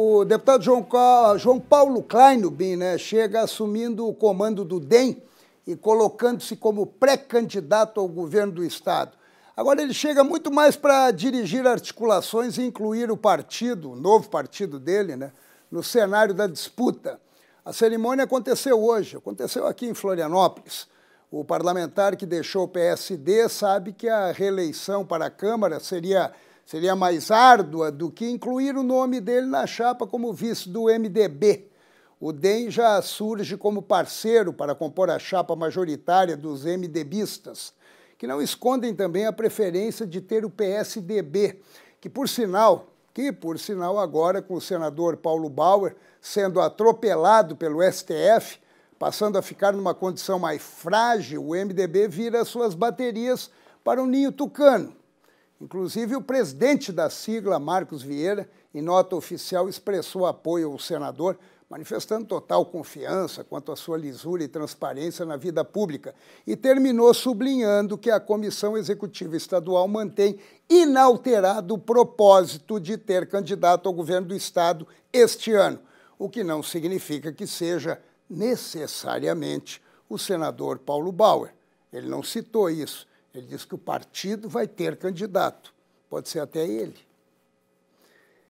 O deputado João, Paulo Kleinubin né, chega assumindo o comando do DEM e colocando-se como pré-candidato ao governo do Estado. Agora ele chega muito mais para dirigir articulações e incluir o partido, o novo partido dele, né, no cenário da disputa. A cerimônia aconteceu hoje, aconteceu aqui em Florianópolis. O parlamentar que deixou o PSD sabe que a reeleição para a Câmara seria seria mais árdua do que incluir o nome dele na chapa como vice do MDB. O DEM já surge como parceiro para compor a chapa majoritária dos MDBistas, que não escondem também a preferência de ter o PSDB, que por sinal, que por sinal agora com o senador Paulo Bauer sendo atropelado pelo STF, passando a ficar numa condição mais frágil, o MDB vira suas baterias para o ninho tucano Inclusive, o presidente da sigla, Marcos Vieira, em nota oficial, expressou apoio ao senador, manifestando total confiança quanto à sua lisura e transparência na vida pública, e terminou sublinhando que a Comissão Executiva Estadual mantém inalterado o propósito de ter candidato ao governo do Estado este ano, o que não significa que seja necessariamente o senador Paulo Bauer. Ele não citou isso ele disse que o partido vai ter candidato, pode ser até ele.